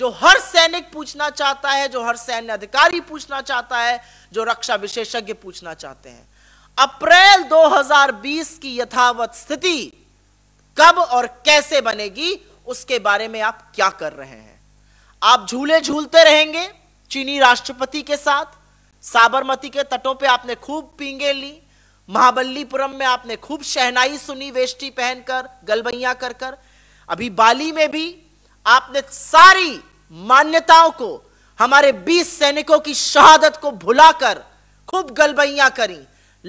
जो हर सैनिक पूछना चाहता है जो हर सैन्य अधिकारी पूछना चाहता है जो रक्षा विशेषज्ञ पूछना चाहते हैं अप्रैल 2020 की यथावत स्थिति कब और कैसे बनेगी उसके बारे में आप क्या कर रहे हैं आप झूले झूलते रहेंगे चीनी राष्ट्रपति के साथ साबरमती के तटों पे आपने खूब पींगे ली महाबलीपुरम में आपने खूब शहनाई सुनी वेष्टी पहनकर गलबैया कर कर अभी बाली में भी आपने सारी मान्यताओं को हमारे 20 सैनिकों की शहादत को भुलाकर खूब गलबैया करी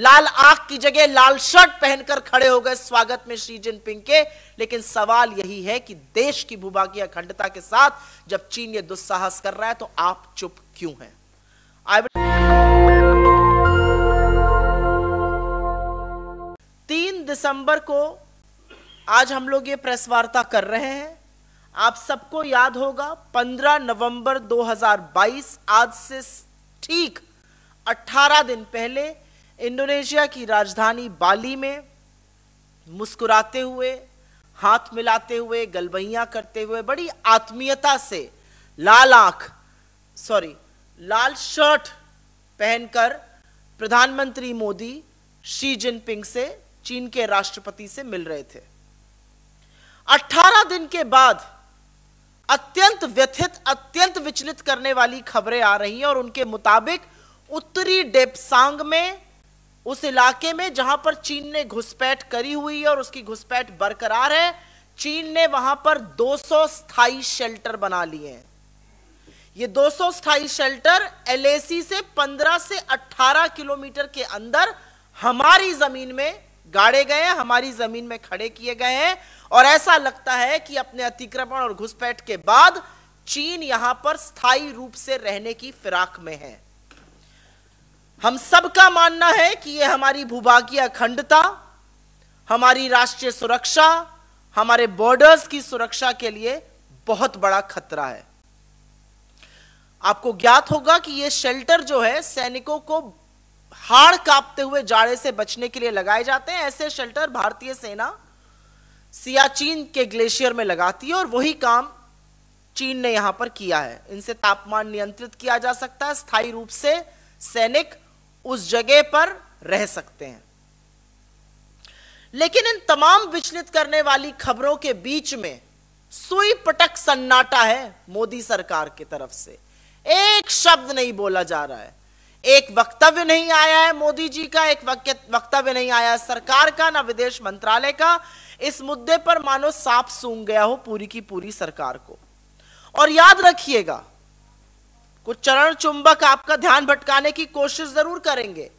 लाल आंख की जगह लाल शर्ट पहनकर खड़े हो गए स्वागत में शी जिनपिंग के लेकिन सवाल यही है कि देश की भूभागीय अखंडता के साथ जब चीन ये दुस्साहस कर रहा है तो आप चुप क्यों हैं आई तीन दिसंबर को आज हम लोग ये प्रेस वार्ता कर रहे हैं आप सबको याद होगा 15 नवंबर 2022 आज से ठीक 18 दिन पहले इंडोनेशिया की राजधानी बाली में मुस्कुराते हुए हाथ मिलाते हुए गलबैया करते हुए बड़ी आत्मीयता से लाल आंख सॉरी लाल शर्ट पहनकर प्रधानमंत्री मोदी शी जिनपिंग से चीन के राष्ट्रपति से मिल रहे थे 18 दिन के बाद अत्यंत व्यथित अत्यंत विचलित करने वाली खबरें आ रही हैं और उनके मुताबिक उत्तरी डेपसांग में उस इलाके में जहां पर चीन ने घुसपैठ करी हुई है और उसकी घुसपैठ बरकरार है चीन ने वहां पर 200 स्थाई शेल्टर बना लिए हैं ये 200 स्थाई शेल्टर एलएसी से 15 से 18 किलोमीटर के अंदर हमारी जमीन में गाड़े गए हमारी जमीन में खड़े किए गए हैं और ऐसा लगता है कि अपने अतिक्रमण और घुसपैठ के बाद चीन यहां पर स्थायी रूप से रहने की फिराक में है हम सबका मानना है कि यह हमारी भूभागीय अखंडता हमारी राष्ट्रीय सुरक्षा हमारे बॉर्डर्स की सुरक्षा के लिए बहुत बड़ा खतरा है आपको ज्ञात होगा कि यह शेल्टर जो है सैनिकों को हाड़ कांपते हुए जाड़े से बचने के लिए लगाए जाते हैं ऐसे शेल्टर भारतीय सेना सियाचीन के ग्लेशियर में लगाती है और वही काम चीन ने यहां पर किया है इनसे तापमान नियंत्रित किया जा सकता है स्थायी रूप से सैनिक उस जगह पर रह सकते हैं लेकिन इन तमाम विचलित करने वाली खबरों के बीच में सुई पटक सन्नाटा है मोदी सरकार की तरफ से एक शब्द नहीं बोला जा रहा है एक वक्तव्य नहीं आया है मोदी जी का एक वक्तव्य नहीं आया है सरकार का ना विदेश मंत्रालय का इस मुद्दे पर मानो सांप सूंघ गया हो पूरी की पूरी सरकार को और याद रखिएगा कुछ चरण चुंबक आपका ध्यान भटकाने की कोशिश जरूर करेंगे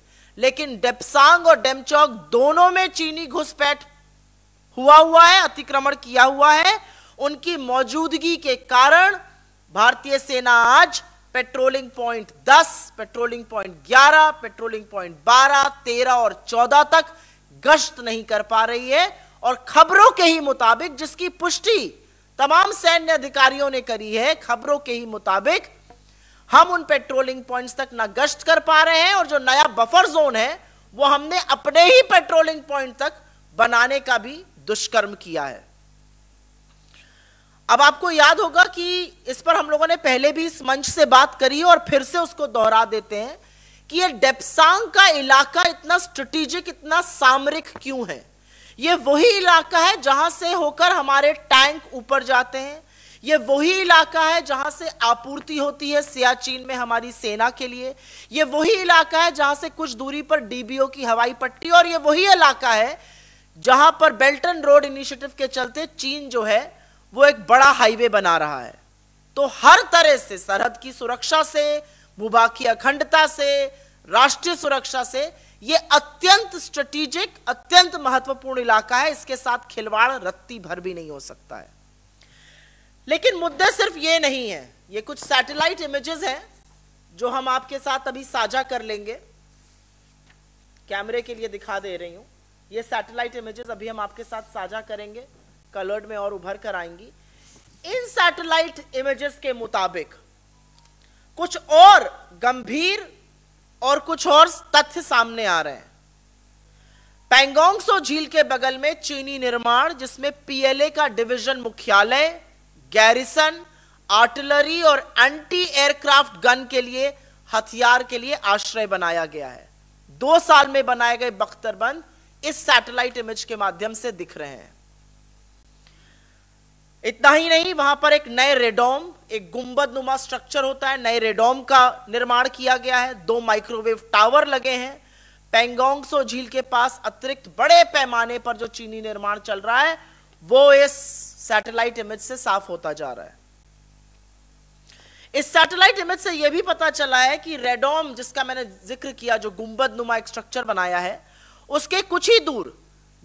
लेकिन डेपसांग और डेमचौक दोनों में चीनी घुसपैठ हुआ हुआ है अतिक्रमण किया हुआ है उनकी मौजूदगी के कारण भारतीय सेना आज patrolling point 10, patrolling point 11, patrolling point 12, 13 और 14 तक गश्त नहीं कर पा रही है और खबरों के ही मुताबिक जिसकी पुष्टि तमाम सैन्य अधिकारियों ने करी है खबरों के ही मुताबिक हम उन पेट्रोलिंग पॉइंट्स तक ना गश्त कर पा रहे हैं और जो नया बफर जोन है वो हमने अपने ही पेट्रोलिंग पॉइंट तक बनाने का भी दुष्कर्म किया है अब आपको याद होगा कि इस पर हम लोगों ने पहले भी इस मंच से बात करी और फिर से उसको दोहरा देते हैं कि ये डेपसांग का इलाका इतना स्ट्रेटेजिक इतना सामरिक क्यों है ये वही इलाका है जहां से होकर हमारे टैंक ऊपर जाते हैं ये वही इलाका है जहां से आपूर्ति होती है सियाचिन में हमारी सेना के लिए ये वही इलाका है जहां से कुछ दूरी पर डीबीओ की हवाई पट्टी और ये वही इलाका है जहां पर बेल्टन रोड इनिशिएटिव के चलते चीन जो है वो एक बड़ा हाईवे बना रहा है तो हर तरह से सरहद की सुरक्षा से भूभा की अखंडता से राष्ट्रीय सुरक्षा से ये अत्यंत स्ट्रेटेजिक अत्यंत महत्वपूर्ण इलाका है इसके साथ खिलवाड़ रत्ती भर भी नहीं हो सकता है लेकिन मुद्दे सिर्फ ये नहीं है ये कुछ सैटेलाइट इमेजेस हैं जो हम आपके साथ अभी साझा कर लेंगे कैमरे के लिए दिखा दे रही हूं ये सैटेलाइट इमेजेस अभी हम आपके साथ साझा करेंगे कलर्ड में और उभर कर आएंगी इन सैटेलाइट इमेजेस के मुताबिक कुछ और गंभीर और कुछ और तथ्य सामने आ रहे हैं पैंगोंगसो झील के बगल में चीनी निर्माण जिसमें पीएलए का डिवीजन मुख्यालय गैरिसन आर्टिलरी और एंटी एयरक्राफ्ट गन के लिए हथियार के लिए आश्रय बनाया गया है दो साल में बनाए गए बख्तरबंद इस सैटेलाइट इमेज के माध्यम से दिख रहे हैं इतना ही नहीं वहां पर एक नए रेडोम एक गुंबद नुमा स्ट्रक्चर होता है नए रेडोम का निर्माण किया गया है दो माइक्रोवेव टावर लगे हैं पेंगोंगसो झील के पास अतिरिक्त बड़े पैमाने पर जो चीनी निर्माण चल रहा है वो इस सैटेलाइट इमेज से साफ होता जा रहा है इस सैटेलाइट इमेज से यह भी पता चला है कि रेडोम जिसका मैंने जिक्र किया जो गुंबद नुमा एक स्ट्रक्चर बनाया है उसके कुछ ही दूर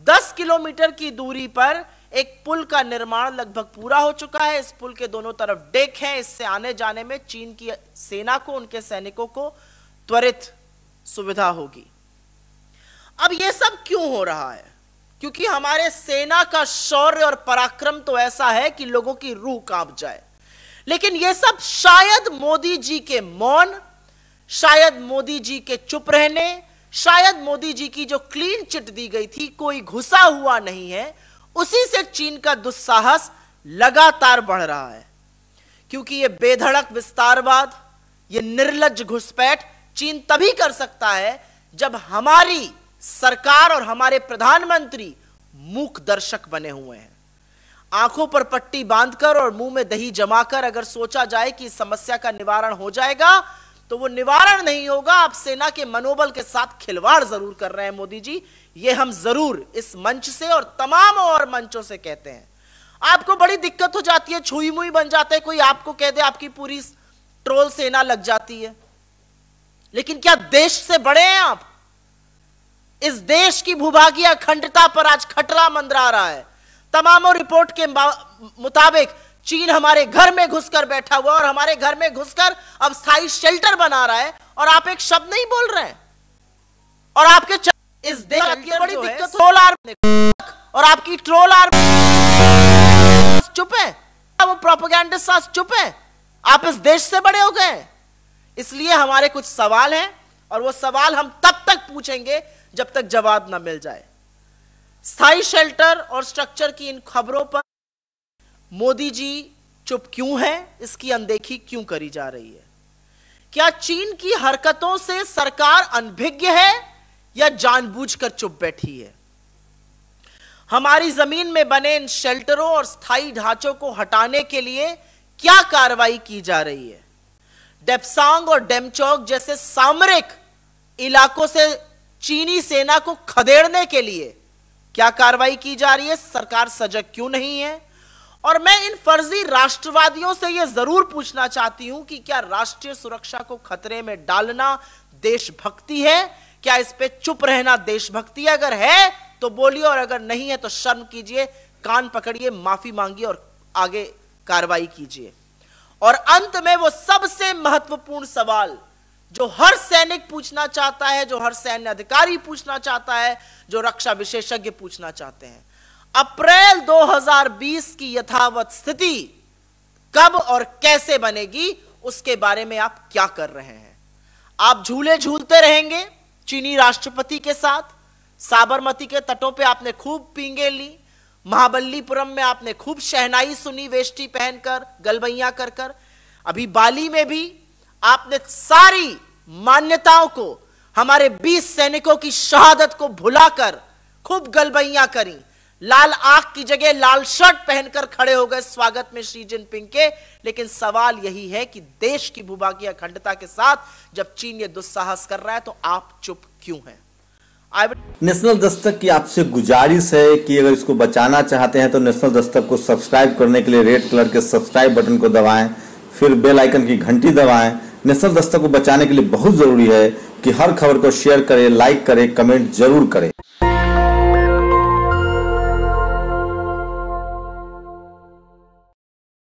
10 किलोमीटर की दूरी पर एक पुल का निर्माण लगभग पूरा हो चुका है इस पुल के दोनों तरफ डेक हैं इससे आने जाने में चीन की सेना को उनके सैनिकों को त्वरित सुविधा होगी अब यह सब क्यों हो रहा है क्योंकि हमारे सेना का शौर्य और पराक्रम तो ऐसा है कि लोगों की रूह कांप जाए लेकिन यह सब शायद मोदी जी के मौन शायद मोदी जी के चुप रहने शायद मोदी जी की जो क्लीन चिट दी गई थी कोई घुसा हुआ नहीं है उसी से चीन का दुस्साहस लगातार बढ़ रहा है क्योंकि यह बेधड़क विस्तारवाद यह निर्लज घुसपैठ चीन तभी कर सकता है जब हमारी सरकार और हमारे प्रधानमंत्री मूक दर्शक बने हुए हैं आंखों पर पट्टी बांधकर और मुंह में दही जमाकर अगर सोचा जाए कि समस्या का निवारण हो जाएगा तो वो निवारण नहीं होगा आप सेना के मनोबल के साथ खिलवाड़ जरूर कर रहे हैं मोदी जी ये हम जरूर इस मंच से और तमाम और मंचों से कहते हैं आपको बड़ी दिक्कत हो जाती है छुई मुई बन जाते हैं कोई आपको कह दे आपकी पूरी ट्रोल सेना लग जाती है लेकिन क्या देश से बड़े हैं आप इस देश की भूभागीय अखंडता पर आज खटरा मंदरा रहा है तमामों रिपोर्ट के मुताबिक चीन हमारे घर में घुसकर बैठा हुआ और हमारे घर में घुसकर अब स्थायी शेल्टर बना रहा है और आप एक शब्द नहीं बोल रहे हैं और आपके इस देश की बड़ी दिक्कत ट्रोल आर्मी और आपकी ट्रोल आर्मी चुप है वो प्रोपोगेंडिस्ट सास चुप है आप इस देश से बड़े हो गए इसलिए हमारे कुछ सवाल हैं और वो सवाल हम तब तक पूछेंगे जब तक जवाब ना मिल जाए स्थाई शेल्टर और स्ट्रक्चर की इन खबरों पर मोदी जी चुप क्यों है इसकी अनदेखी क्यों करी जा रही है क्या चीन की हरकतों से सरकार अनभिज्ञ है या जानबूझकर चुप बैठी है हमारी जमीन में बने इन शेल्टरों और स्थायी ढांचों को हटाने के लिए क्या कार्रवाई की जा रही है डेपसांग और डेमचौक जैसे सामरिक इलाकों से चीनी सेना को खदेड़ने के लिए क्या कार्रवाई की जा रही है सरकार सजग क्यों नहीं है और मैं इन फर्जी राष्ट्रवादियों से यह जरूर पूछना चाहती हूं कि क्या राष्ट्रीय सुरक्षा को खतरे में डालना देशभक्ति है क्या इस पे चुप रहना देशभक्ति अगर है तो बोलिए और अगर नहीं है तो शर्म कीजिए कान पकड़िए माफी मांगिए और आगे कार्रवाई कीजिए और अंत में वो सबसे महत्वपूर्ण सवाल जो हर सैनिक पूछना चाहता है जो हर सैन्य अधिकारी पूछना चाहता है जो रक्षा विशेषज्ञ पूछना चाहते हैं अप्रैल 2020 की यथावत स्थिति कब और कैसे बनेगी उसके बारे में आप क्या कर रहे हैं आप झूले झूलते रहेंगे चीनी राष्ट्रपति के साथ साबरमती के तटों पे आपने खूब पींगे ली महाबलीपुरम में आपने खूब शहनाई सुनी वेष्टी पहनकर गलबैया कर कर अभी बाली में भी आपने सारी मान्यताओं को हमारे 20 सैनिकों की शहादत को भुलाकर खूब गलबैया करी लाल आंख की जगह लाल शर्ट पहनकर खड़े हो गए स्वागत में शी जिनपिंग के लेकिन सवाल यही है कि देश की भूभागीय अखंडता के साथ जब चीन ये दुस्साहस कर रहा है तो आप चुप क्यों हैं नेशनल दस्तक की आपसे गुजारिश है कि अगर इसको बचाना चाहते हैं तो नेशनल दस्तक को सब्सक्राइब करने के लिए रेड कलर के सब्सक्राइब बटन को दबाएं फिर बेल आइकन की घंटी दबाएं नेशनल दस्तक को बचाने के लिए बहुत जरूरी है कि हर खबर को शेयर करें लाइक करें कमेंट जरूर करें